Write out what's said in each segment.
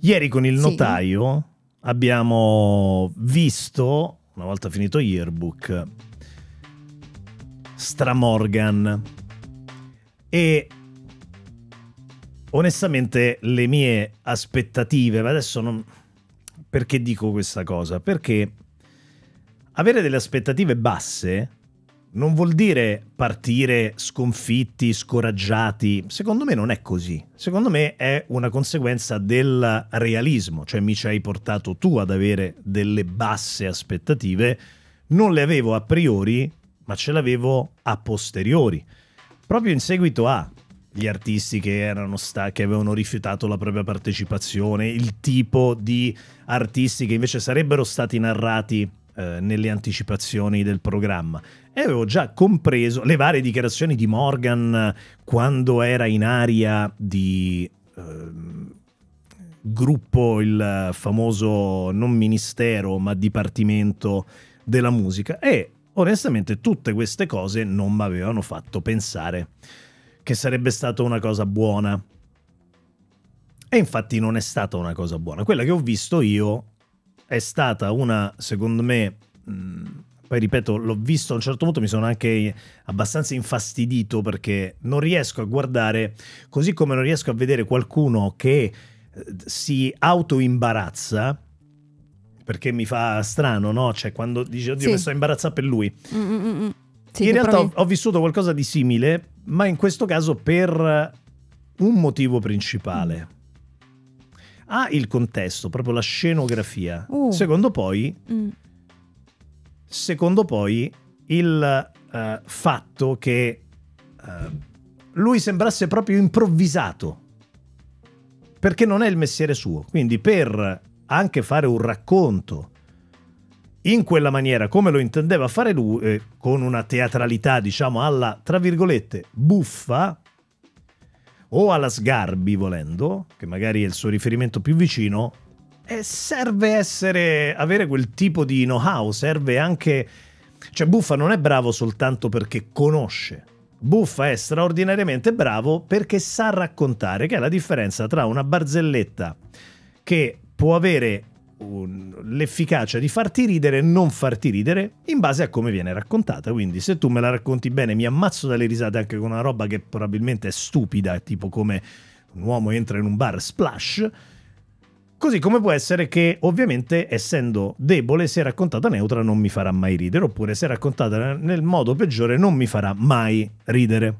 Ieri con il notaio sì. abbiamo visto, una volta finito Yearbook, Stramorgan e onestamente le mie aspettative, ma adesso non... Perché dico questa cosa? Perché avere delle aspettative basse non vuol dire partire sconfitti, scoraggiati. Secondo me non è così. Secondo me è una conseguenza del realismo, cioè mi ci hai portato tu ad avere delle basse aspettative, non le avevo a priori, ma ce l'avevo a posteriori, proprio in seguito a gli artisti che, erano sta- che avevano rifiutato la propria partecipazione, il tipo di artisti che invece sarebbero stati narrati eh, nelle anticipazioni del programma. E avevo già compreso le varie dichiarazioni di Morgan eh, quando era in aria di eh, gruppo, il famoso non ministero ma dipartimento della musica. E onestamente tutte queste cose non mi avevano fatto pensare che sarebbe stata una cosa buona. E infatti non è stata una cosa buona. Quella che ho visto io è stata una, secondo me, poi ripeto, l'ho visto a un certo punto, mi sono anche abbastanza infastidito perché non riesco a guardare, così come non riesco a vedere qualcuno che eh, si autoimbarazza, perché mi fa strano, no? Cioè, quando dice, oddio, sì. mi sto imbarazzando per lui. Mm, mm, mm, sì, in realtà provi... ho, ho vissuto qualcosa di simile, ma in questo caso per un motivo principale ha il contesto, proprio la scenografia. Uh. Secondo poi, mm. secondo poi il uh, fatto che uh, lui sembrasse proprio improvvisato, perché non è il mestiere suo. Quindi per anche fare un racconto in quella maniera, come lo intendeva fare lui, eh, con una teatralità, diciamo, alla, tra virgolette, buffa, o alla Sgarbi volendo, che magari è il suo riferimento più vicino, e serve essere, avere quel tipo di know-how, serve anche... Cioè Buffa non è bravo soltanto perché conosce, Buffa è straordinariamente bravo perché sa raccontare, che è la differenza tra una barzelletta che può avere un, l'efficacia di farti ridere e non farti ridere in base a come viene raccontata. Quindi se tu me la racconti bene mi ammazzo dalle risate anche con una roba che probabilmente è stupida, tipo come un uomo entra in un bar splash. Così come può essere che, ovviamente, essendo debole, se raccontata neutra non mi farà mai ridere, oppure se raccontata nel modo peggiore non mi farà mai ridere.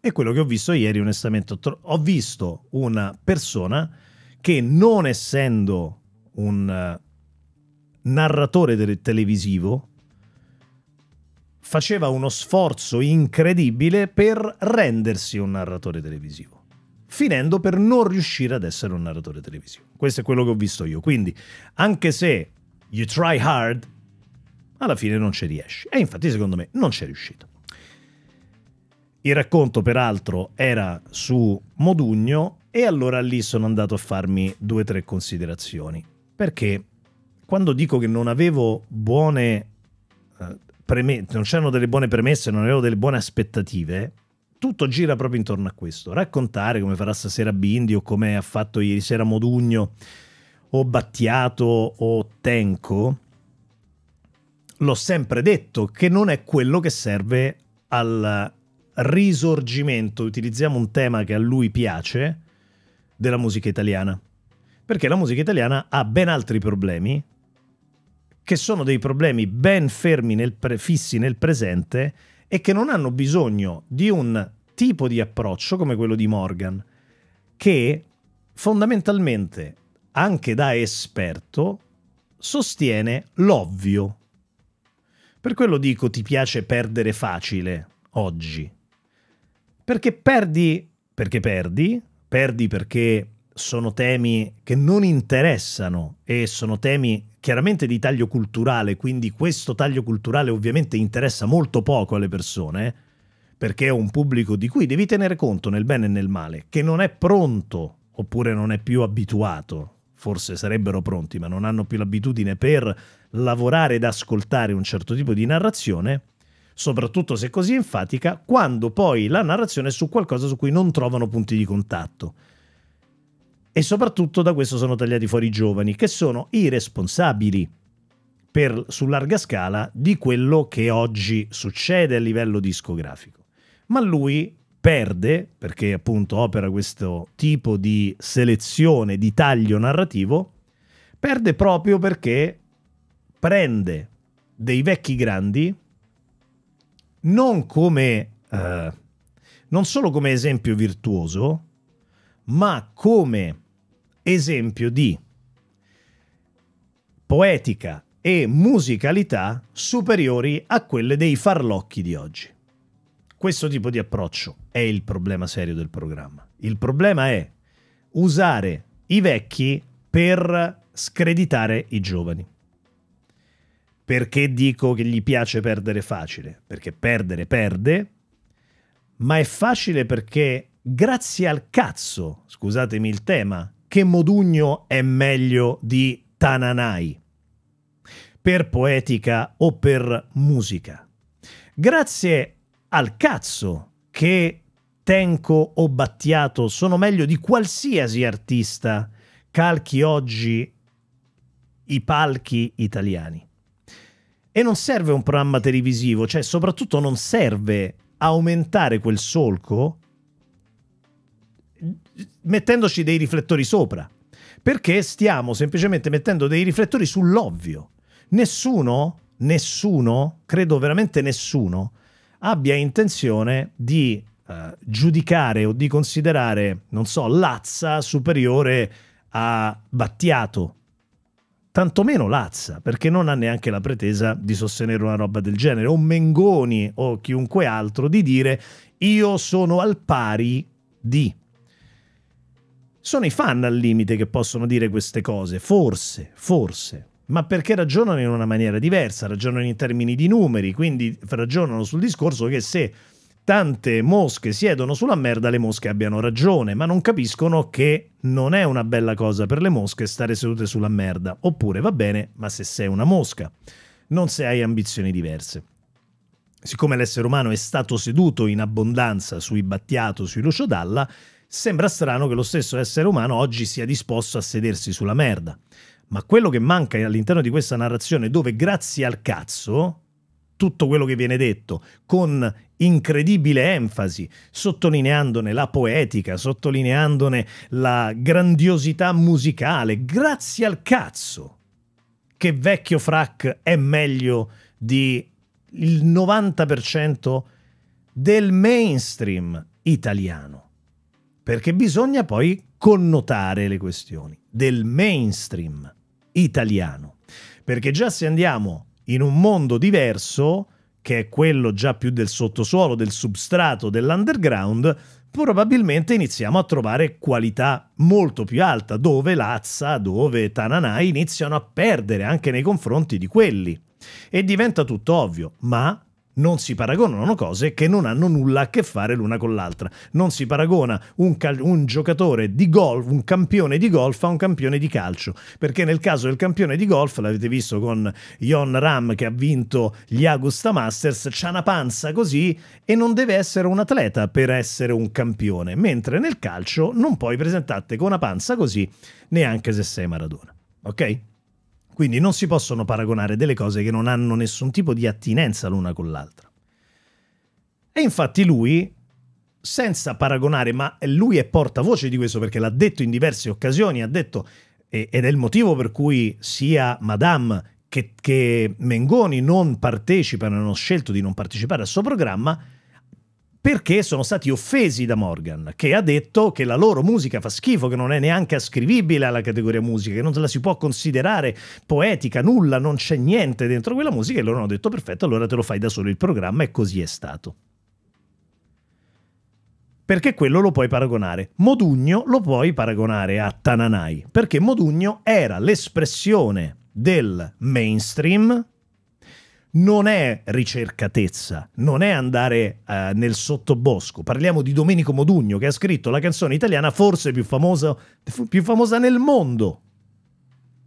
E quello che ho visto ieri, onestamente, ho visto una persona che non essendo un eh, narratore televisivo, faceva uno sforzo incredibile per rendersi un narratore televisivo, finendo per non riuscire ad essere un narratore televisivo. Questo è quello che ho visto io. Quindi, anche se you try hard, alla fine non ci riesci. E infatti, secondo me, non c'è riuscito. Il racconto, peraltro, era su Modugno e allora lì sono andato a farmi due o tre considerazioni. Perché quando dico che non avevo buone eh, premesse, non c'erano delle buone premesse, non avevo delle buone aspettative, tutto gira proprio intorno a questo. Raccontare come farà stasera Bindi o come ha fatto ieri sera Modugno o Battiato o Tenco, l'ho sempre detto che non è quello che serve al risorgimento, utilizziamo un tema che a lui piace, della musica italiana. Perché la musica italiana ha ben altri problemi, che sono dei problemi ben fermi, nel pre- fissi nel presente e che non hanno bisogno di un tipo di approccio come quello di Morgan, che fondamentalmente, anche da esperto, sostiene l'ovvio. Per quello dico ti piace perdere facile oggi. Perché perdi perché perdi, perdi perché sono temi che non interessano e sono temi chiaramente di taglio culturale, quindi questo taglio culturale ovviamente interessa molto poco alle persone, perché è un pubblico di cui devi tenere conto nel bene e nel male, che non è pronto oppure non è più abituato, forse sarebbero pronti ma non hanno più l'abitudine per lavorare ed ascoltare un certo tipo di narrazione, soprattutto se così enfatica, quando poi la narrazione è su qualcosa su cui non trovano punti di contatto e soprattutto da questo sono tagliati fuori i giovani, che sono i responsabili per, su larga scala di quello che oggi succede a livello discografico. Ma lui perde, perché appunto opera questo tipo di selezione, di taglio narrativo, perde proprio perché prende dei vecchi grandi non come eh, non solo come esempio virtuoso, ma come esempio di poetica e musicalità superiori a quelle dei farlocchi di oggi. Questo tipo di approccio è il problema serio del programma. Il problema è usare i vecchi per screditare i giovani. Perché dico che gli piace perdere facile? Perché perdere perde, ma è facile perché grazie al cazzo, scusatemi il tema, che Modugno è meglio di Tananai, per poetica o per musica. Grazie al cazzo che Tenco o Battiato sono meglio di qualsiasi artista calchi oggi i palchi italiani. E non serve un programma televisivo, cioè soprattutto non serve aumentare quel solco mettendoci dei riflettori sopra, perché stiamo semplicemente mettendo dei riflettori sull'ovvio. Nessuno, nessuno, credo veramente nessuno, abbia intenzione di eh, giudicare o di considerare, non so, Lazza superiore a Battiato, tantomeno Lazza, perché non ha neanche la pretesa di sostenere una roba del genere, o Mengoni o chiunque altro, di dire io sono al pari di. Sono i fan al limite che possono dire queste cose, forse, forse, ma perché ragionano in una maniera diversa, ragionano in termini di numeri, quindi ragionano sul discorso che se tante mosche siedono sulla merda le mosche abbiano ragione, ma non capiscono che non è una bella cosa per le mosche stare sedute sulla merda, oppure va bene, ma se sei una mosca, non se hai ambizioni diverse. Siccome l'essere umano è stato seduto in abbondanza sui Battiato, sui Lucio Dalla, sembra strano che lo stesso essere umano oggi sia disposto a sedersi sulla merda. Ma quello che manca all'interno di questa narrazione, dove grazie al cazzo, tutto quello che viene detto, con incredibile enfasi, sottolineandone la poetica, sottolineandone la grandiosità musicale, grazie al cazzo, che vecchio frac è meglio di il 90% del mainstream italiano perché bisogna poi connotare le questioni del mainstream italiano. Perché già se andiamo in un mondo diverso, che è quello già più del sottosuolo, del substrato, dell'underground, probabilmente iniziamo a trovare qualità molto più alta, dove Lazza, dove Tananai iniziano a perdere anche nei confronti di quelli. E diventa tutto ovvio, ma non si paragonano cose che non hanno nulla a che fare l'una con l'altra. Non si paragona un, un, giocatore di golf, un campione di golf a un campione di calcio, perché nel caso del campione di golf, l'avete visto con Jon Ram che ha vinto gli Augusta Masters, c'ha una panza così e non deve essere un atleta per essere un campione, mentre nel calcio non puoi presentarti con una panza così neanche se sei Maradona. Ok? Quindi non si possono paragonare delle cose che non hanno nessun tipo di attinenza l'una con l'altra. E infatti lui, senza paragonare, ma lui è portavoce di questo perché l'ha detto in diverse occasioni, ha detto, ed è il motivo per cui sia Madame che, che Mengoni non partecipano, hanno scelto di non partecipare al suo programma, perché sono stati offesi da Morgan, che ha detto che la loro musica fa schifo, che non è neanche ascrivibile alla categoria musica, che non la si può considerare poetica, nulla, non c'è niente dentro quella musica e loro hanno detto perfetto, allora te lo fai da solo il programma e così è stato. Perché quello lo puoi paragonare. Modugno lo puoi paragonare a Tananai, perché Modugno era l'espressione del mainstream non è ricercatezza, non è andare eh, nel sottobosco. Parliamo di Domenico Modugno che ha scritto la canzone italiana forse più famosa, più famosa nel mondo.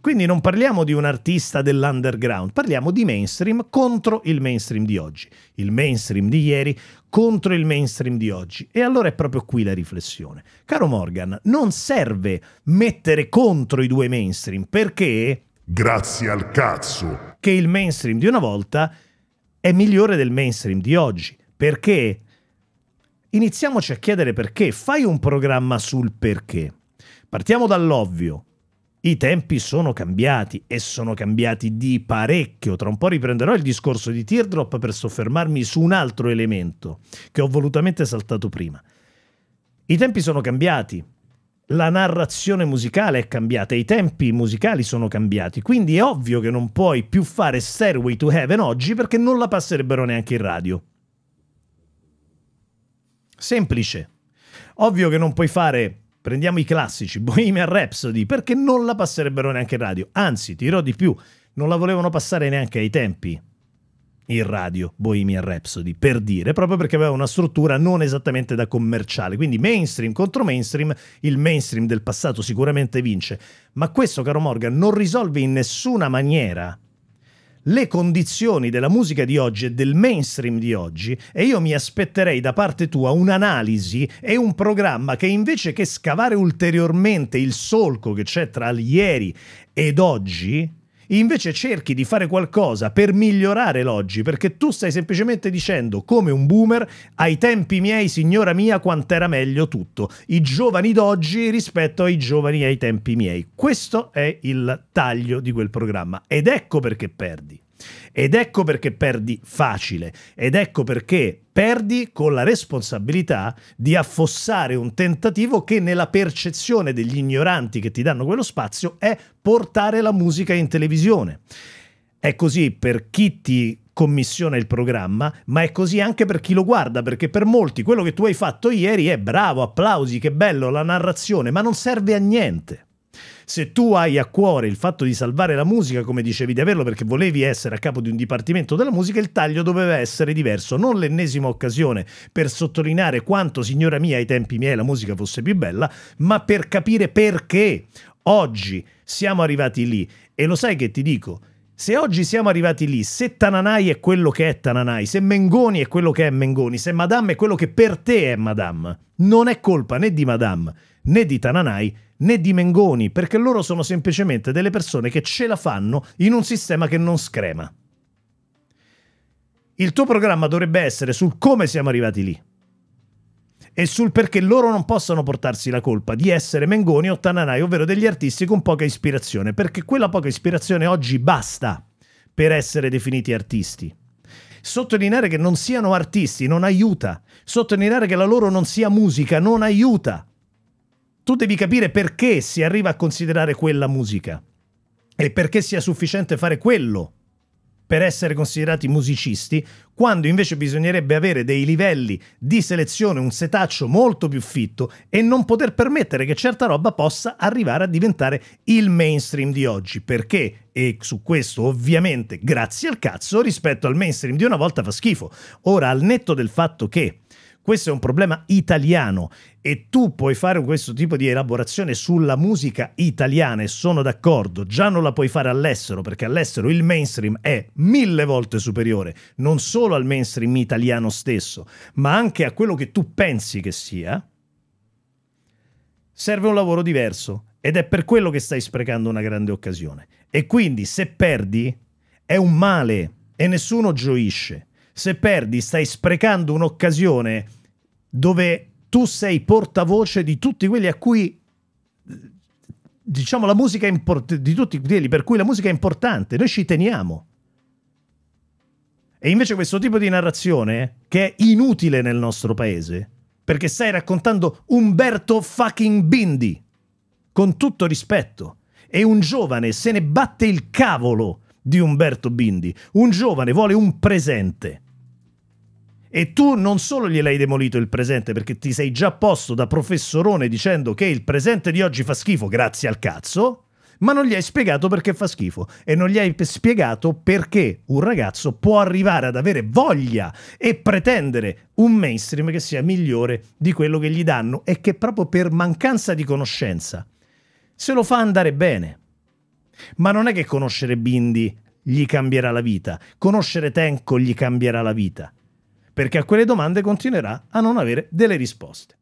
Quindi non parliamo di un artista dell'underground, parliamo di mainstream contro il mainstream di oggi, il mainstream di ieri contro il mainstream di oggi. E allora è proprio qui la riflessione. Caro Morgan, non serve mettere contro i due mainstream perché... Grazie al cazzo! che il mainstream di una volta è migliore del mainstream di oggi. Perché? Iniziamoci a chiedere perché. Fai un programma sul perché. Partiamo dall'ovvio. I tempi sono cambiati e sono cambiati di parecchio. Tra un po' riprenderò il discorso di Teardrop per soffermarmi su un altro elemento che ho volutamente saltato prima. I tempi sono cambiati, la narrazione musicale è cambiata, i tempi musicali sono cambiati, quindi è ovvio che non puoi più fare Stairway to Heaven oggi perché non la passerebbero neanche in radio. Semplice. Ovvio che non puoi fare, prendiamo i classici, Bohemian Rhapsody, perché non la passerebbero neanche in radio, anzi, dirò di più, non la volevano passare neanche ai tempi in radio Bohemian Rhapsody, per dire, proprio perché aveva una struttura non esattamente da commerciale. Quindi mainstream contro mainstream, il mainstream del passato sicuramente vince. Ma questo, caro Morgan, non risolve in nessuna maniera le condizioni della musica di oggi e del mainstream di oggi e io mi aspetterei da parte tua un'analisi e un programma che invece che scavare ulteriormente il solco che c'è tra ieri ed oggi Invece cerchi di fare qualcosa per migliorare l'oggi, perché tu stai semplicemente dicendo, come un boomer, ai tempi miei, signora mia, quant'era meglio tutto. I giovani d'oggi rispetto ai giovani ai tempi miei. Questo è il taglio di quel programma ed ecco perché perdi. Ed ecco perché perdi facile, ed ecco perché perdi con la responsabilità di affossare un tentativo che nella percezione degli ignoranti che ti danno quello spazio è portare la musica in televisione. È così per chi ti commissiona il programma, ma è così anche per chi lo guarda, perché per molti quello che tu hai fatto ieri è bravo, applausi, che bello, la narrazione, ma non serve a niente se tu hai a cuore il fatto di salvare la musica come dicevi di averlo perché volevi essere a capo di un dipartimento della musica, il taglio doveva essere diverso, non l'ennesima occasione per sottolineare quanto, signora mia, ai tempi miei la musica fosse più bella, ma per capire perché oggi siamo arrivati lì. E lo sai che ti dico? Se oggi siamo arrivati lì, se Tananai è quello che è Tananai, se Mengoni è quello che è Mengoni, se Madame è quello che per te è Madame, non è colpa né di Madame né di Tananai né di Mengoni, perché loro sono semplicemente delle persone che ce la fanno in un sistema che non screma. Il tuo programma dovrebbe essere sul come siamo arrivati lì e sul perché loro non possano portarsi la colpa di essere Mengoni o Tananai, ovvero degli artisti con poca ispirazione, perché quella poca ispirazione oggi basta per essere definiti artisti. Sottolineare che non siano artisti non aiuta, sottolineare che la loro non sia musica non aiuta tu devi capire perché si arriva a considerare quella musica e perché sia sufficiente fare quello per essere considerati musicisti, quando invece bisognerebbe avere dei livelli di selezione, un setaccio molto più fitto e non poter permettere che certa roba possa arrivare a diventare il mainstream di oggi, perché, e su questo ovviamente grazie al cazzo, rispetto al mainstream di una volta fa schifo. Ora, al netto del fatto che questo è un problema italiano e tu puoi fare questo tipo di elaborazione sulla musica italiana e sono d'accordo, già non la puoi fare all'estero perché all'estero il mainstream è mille volte superiore, non solo al mainstream italiano stesso, ma anche a quello che tu pensi che sia. Serve un lavoro diverso ed è per quello che stai sprecando una grande occasione. E quindi se perdi è un male e nessuno gioisce. Se perdi stai sprecando un'occasione dove tu sei portavoce di tutti quelli a cui diciamo la musica è importante di tutti quelli per cui la musica è importante, noi ci teniamo. E invece questo tipo di narrazione che è inutile nel nostro paese, perché stai raccontando Umberto fucking Bindi con tutto rispetto e un giovane se ne batte il cavolo di Umberto Bindi. Un giovane vuole un presente. E tu non solo gliel'hai demolito il presente perché ti sei già posto da professorone dicendo che il presente di oggi fa schifo grazie al cazzo, ma non gli hai spiegato perché fa schifo e non gli hai spiegato perché un ragazzo può arrivare ad avere voglia e pretendere un mainstream che sia migliore di quello che gli danno e che proprio per mancanza di conoscenza se lo fa andare bene. Ma non è che conoscere Bindi gli cambierà la vita, conoscere Tenko gli cambierà la vita perché a quelle domande continuerà a non avere delle risposte.